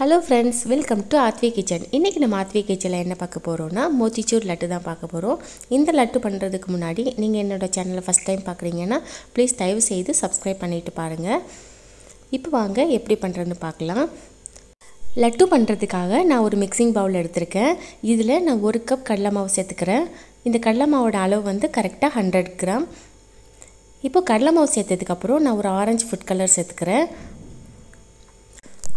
hello friends welcome to Aadhvi kitchen இன்றைக்கி நம்ம ஆத்வி கிச்சனில் என்ன பார்க்க போகிறோன்னா மோத்திச்சூர் லட்டு தான் பார்க்க போகிறோம் இந்த லட்டு பண்ணுறதுக்கு முன்னாடி நீங்கள் என்னோடய சேனலை ஃபஸ்ட் டைம் பார்க்குறீங்கன்னா ப்ளீஸ் தயவு செய்து சப்ஸ்கிரைப் பண்ணிவிட்டு பாருங்கள் இப்போ வாங்க எப்படி பண்ணுறதுன்னு பார்க்கலாம் லட்டு பண்ணுறதுக்காக நான் ஒரு மிக்சிங் பவுல் எடுத்திருக்கேன் இதில் நான் ஒரு கப் கடலை மாவு சேர்த்துக்கிறேன் இந்த கடலை மாவோட அளவு வந்து கரெக்டாக ஹண்ட்ரட் கிராம் இப்போ கடலை மாவு சேர்த்ததுக்கப்புறம் நான் ஒரு ஆரஞ்சு ஃபுட் கலர் சேர்த்துக்கிறேன்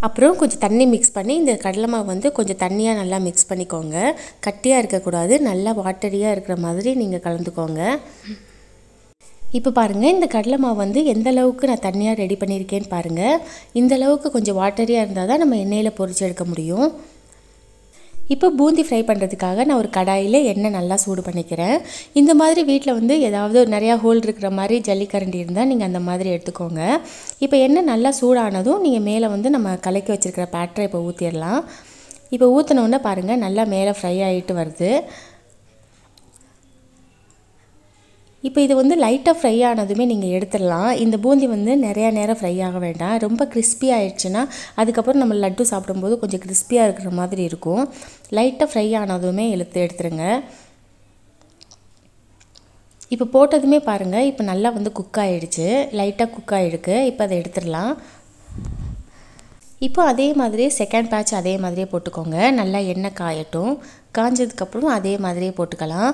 அப்புறம் கொஞ்சம் தண்ணி மிக்ஸ் பண்ணி இந்த கடலை மாவு வந்து கொஞ்சம் தண்ணியாக நல்லா மிக்ஸ் பண்ணிக்கோங்க கட்டியாக இருக்கக்கூடாது நல்லா வாட்டரியாக இருக்கிற மாதிரி நீங்கள் கலந்துக்கோங்க இப்போ பாருங்கள் இந்த கடலை மாவு வந்து எந்த அளவுக்கு நான் தண்ணியாக ரெடி பண்ணியிருக்கேன்னு பாருங்கள் இந்த அளவுக்கு கொஞ்சம் வாட்டரியாக இருந்தால் தான் நம்ம எண்ணெயில் பொறிச்சு எடுக்க முடியும் இப்போ பூந்தி ஃப்ரை பண்ணுறதுக்காக நான் ஒரு கடாயில் எண்ணெய் நல்லா சூடு பண்ணிக்கிறேன் இந்த மாதிரி வீட்டில் வந்து ஏதாவது நிறையா ஹோல் இருக்கிற மாதிரி ஜல்லிக்கரண்டி இருந்தால் நீங்கள் அந்த மாதிரி எடுத்துக்கோங்க இப்போ எண்ணெய் நல்லா சூடானதும் நீங்கள் மேலே வந்து நம்ம கலக்கி வச்சுருக்கிற பேட்டரை இப்போ ஊற்றிடலாம் இப்போ ஊற்றினோன்னே பாருங்கள் நல்லா மேலே ஃப்ரை ஆகிட்டு வருது இப்போ இது வந்து லைட்டாக ஃப்ரை ஆனதுமே நீங்கள் எடுத்துடலாம் இந்த பூந்தி வந்து நிறையா நேரம் ஃப்ரை ஆக வேண்டாம் ரொம்ப கிறிஸ்பி ஆயிடுச்சுன்னா அதுக்கப்புறம் நம்ம லட்டு சாப்பிடும்போது கொஞ்சம் கிறிஸ்பியாக இருக்கிற மாதிரி இருக்கும் லைட்டாக ஃப்ரை ஆனதுமே எழுத்து எடுத்துருங்க இப்போ போட்டதுமே பாருங்கள் இப்போ நல்லா வந்து குக் ஆகிடுச்சு லைட்டாக குக் ஆகிருக்கு இப்போ அதை எடுத்துடலாம் இப்போ அதே மாதிரி செகண்ட் பேட்ச் அதே மாதிரியே போட்டுக்கோங்க நல்லா எண்ணெய் காயட்டும் காஞ்சதுக்கப்புறம் அதே மாதிரியே போட்டுக்கலாம்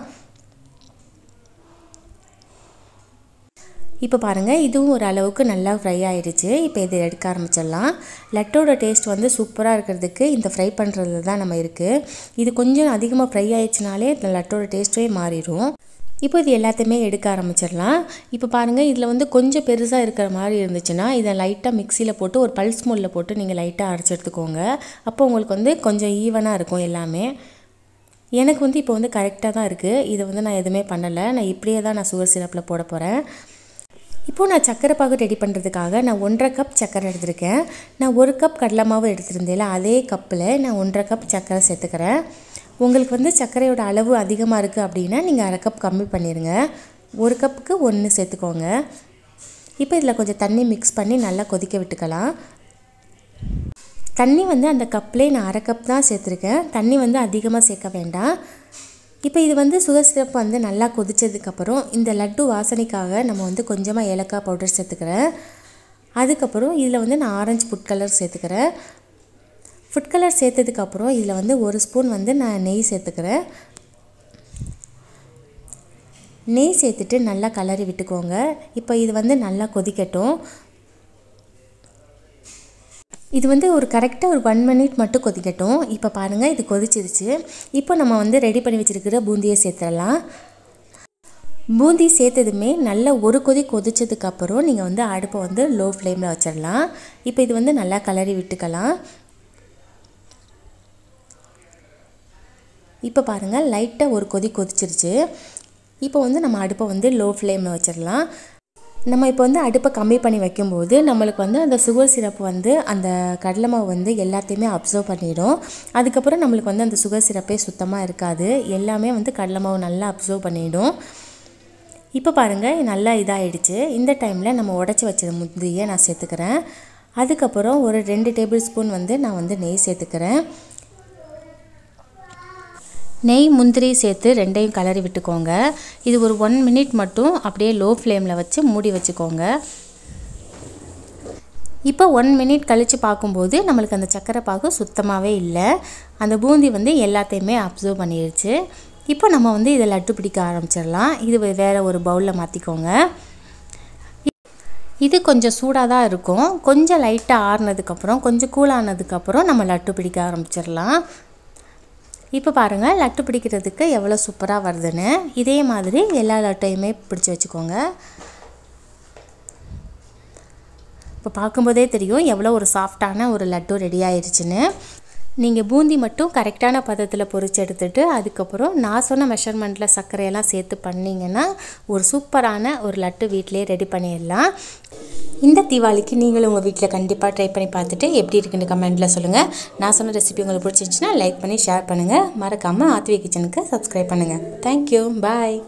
இப்போ பாருங்கள் இதுவும் ஒரு அளவுக்கு நல்லா ஃப்ரை ஆகிடுச்சு இப்போ இதை எடுக்க ஆரம்பிச்சிடலாம் லட்டோட டேஸ்ட் வந்து சூப்பராக இருக்கிறதுக்கு இந்த ஃப்ரை பண்ணுறது தான் நம்ம இருக்குது இது கொஞ்சம் அதிகமாக ஃப்ரை ஆயிடுச்சுனாலே இந்த லட்டோட டேஸ்ட்டே மாறிடும் இப்போ இது எல்லாத்தையுமே எடுக்க ஆரம்பிச்சிடலாம் இப்போ பாருங்கள் இதில் வந்து கொஞ்சம் பெருசாக இருக்கிற மாதிரி இருந்துச்சுன்னா இதை லைட்டாக மிக்சியில் போட்டு ஒரு பல்ஸ் முல்லில் போட்டு நீங்கள் லைட்டாக அரைச்சி எடுத்துக்கோங்க அப்போ உங்களுக்கு வந்து கொஞ்சம் ஈவனாக இருக்கும் எல்லாமே எனக்கு வந்து இப்போ வந்து கரெக்டாக தான் இருக்குது இதை வந்து நான் எதுவுமே பண்ணலை நான் இப்படியே தான் நான் சுகர் சிரப்பில் போட போகிறேன் இப்போது நான் சக்கரை பாகு ரெடி பண்ணுறதுக்காக நான் ஒன்றரை கப் சக்கரை எடுத்திருக்கேன் நான் ஒரு கப் கடலை மாவு எடுத்திருந்தேல அதே கப்பில் நான் ஒன்றரை கப் சக்கரை சேர்த்துக்கிறேன் உங்களுக்கு வந்து சர்க்கரையோட அளவு அதிகமாக இருக்குது அப்படின்னா நீங்கள் அரை கப் கம்மி பண்ணிடுங்க ஒரு கப்புக்கு ஒன்று சேர்த்துக்கோங்க இப்போ இதில் கொஞ்சம் தண்ணி மிக்ஸ் பண்ணி நல்லா கொதிக்க விட்டுக்கலாம் தண்ணி வந்து அந்த கப்லேயே நான் அரை கப் தான் சேர்த்துருக்கேன் தண்ணி வந்து அதிகமாக சேர்க்க வேண்டாம் இப்போ இது வந்து சுகர் சிரப் வந்து நல்லா கொதித்ததுக்கப்புறம் இந்த லட்டு வாசனைக்காக நம்ம வந்து கொஞ்சமாக ஏலக்காய் பவுடர் சேர்த்துக்கிறேன் அதுக்கப்புறம் இதில் வந்து நான் ஆரஞ்சு ஃபுட் கலர் சேர்த்துக்கிறேன் ஃபுட் கலர் சேர்த்ததுக்கப்புறம் இதில் வந்து ஒரு ஸ்பூன் வந்து நான் நெய் சேர்த்துக்கிறேன் நெய் சேர்த்துட்டு நல்லா கலரி விட்டுக்கோங்க இப்போ இது வந்து நல்லா கொதிக்கட்டும் இது வந்து ஒரு கரெக்டாக ஒரு ஒன் மினிட் மட்டும் கொதிக்கட்டும் இப்போ பாருங்கள் இது கொதிச்சிருச்சு இப்போ நம்ம வந்து ரெடி பண்ணி வச்சுருக்கிற பூந்தியை சேர்த்துடலாம் பூந்தி சேர்த்ததுமே நல்லா ஒரு கொதி கொதிச்சதுக்கப்புறம் நீங்கள் வந்து அடுப்பை வந்து லோ ஃப்ளேமில் வச்சிடலாம் இப்போ இது வந்து நல்லா கலரி விட்டுக்கலாம் இப்போ பாருங்கள் லைட்டாக ஒரு கொதி கொதிச்சிருச்சு இப்போ வந்து நம்ம அடுப்பை வந்து லோ ஃப்ளேமில் வச்சிடலாம் நம்ம இப்போ வந்து அடுப்பை கம்மி பண்ணி வைக்கும்போது நம்மளுக்கு வந்து அந்த சுகர் சிரப் வந்து அந்த கடலை மாவு வந்து எல்லாத்தையுமே அப்சர்வ் பண்ணிடும் அதுக்கப்புறம் நம்மளுக்கு வந்து அந்த சுகர் சிரப்பே சுத்தமாக இருக்காது எல்லாமே வந்து கடலை மாவு நல்லா அப்சர்வ் பண்ணிடும் இப்போ பாருங்கள் நல்லா இதாகிடுச்சு இந்த டைமில் நம்ம உடச்சி வச்சது முந்திரியை நான் சேர்த்துக்கிறேன் அதுக்கப்புறம் ஒரு ரெண்டு டேபிள் ஸ்பூன் வந்து நான் வந்து நெய் சேர்த்துக்கிறேன் நெய் முந்திரி சேர்த்து ரெண்டையும் கலரி விட்டுக்கோங்க இது ஒரு ஒன் மினிட் மட்டும் அப்படியே லோ ஃப்ளேமில் வச்சு மூடி வச்சுக்கோங்க இப்போ ஒன் மினிட் கழித்து பார்க்கும்போது நம்மளுக்கு அந்த சக்கரை பாகு சுத்தமாகவே இல்லை அந்த பூந்தி வந்து எல்லாத்தையுமே அப்சர்வ் பண்ணிடுச்சு இப்போ நம்ம வந்து இதை லட்டு பிடிக்க ஆரம்பிச்சிடலாம் இது வேறு ஒரு பவுலில் மாற்றிக்கோங்க இது கொஞ்சம் சூடாக தான் இருக்கும் கொஞ்சம் லைட்டாக ஆறுனதுக்கப்புறம் கொஞ்சம் கூலானதுக்கப்புறம் நம்ம லட்டு பிடிக்க ஆரம்பிச்சிடலாம் இப்போ பாருங்கள் லட்டு பிடிக்கிறதுக்கு எவ்வளோ சூப்பராக வருதுன்னு இதே மாதிரி எல்லா லட்டையுமே பிடிச்சி வச்சுக்கோங்க இப்போ பார்க்கும்போதே தெரியும் எவ்வளோ ஒரு சாஃப்டான ஒரு லட்டு ரெடி ஆயிடுச்சுன்னு நீங்கள் பூந்தி மட்டும் கரெக்டான பதத்தில் பொறிச்சு எடுத்துகிட்டு அதுக்கப்புறம் நான் சொன்ன மெஷர்மெண்ட்டில் சர்க்கரையெல்லாம் சேர்த்து பண்ணிங்கன்னா ஒரு சூப்பரான ஒரு லட்டு வீட்டிலே ரெடி பண்ணிடலாம் இந்த தீபாவளிக்கு நீங்களும் உங்கள் வீட்டில் கண்டிப்பாக ட்ரை பண்ணி பார்த்துட்டு எப்படி இருக்குன்னு கமெண்ட்டில் சொல்லுங்கள் நான் சொன்ன ரெசிபி உங்களுக்கு பிடிச்சிருச்சுன்னா லைக் பண்ணி ஷேர் பண்ணுங்கள் மறக்காமல் ஆத்வி கிச்சனுக்கு சப்ஸ்கிரைப் பண்ணுங்கள் தேங்க்யூ பாய்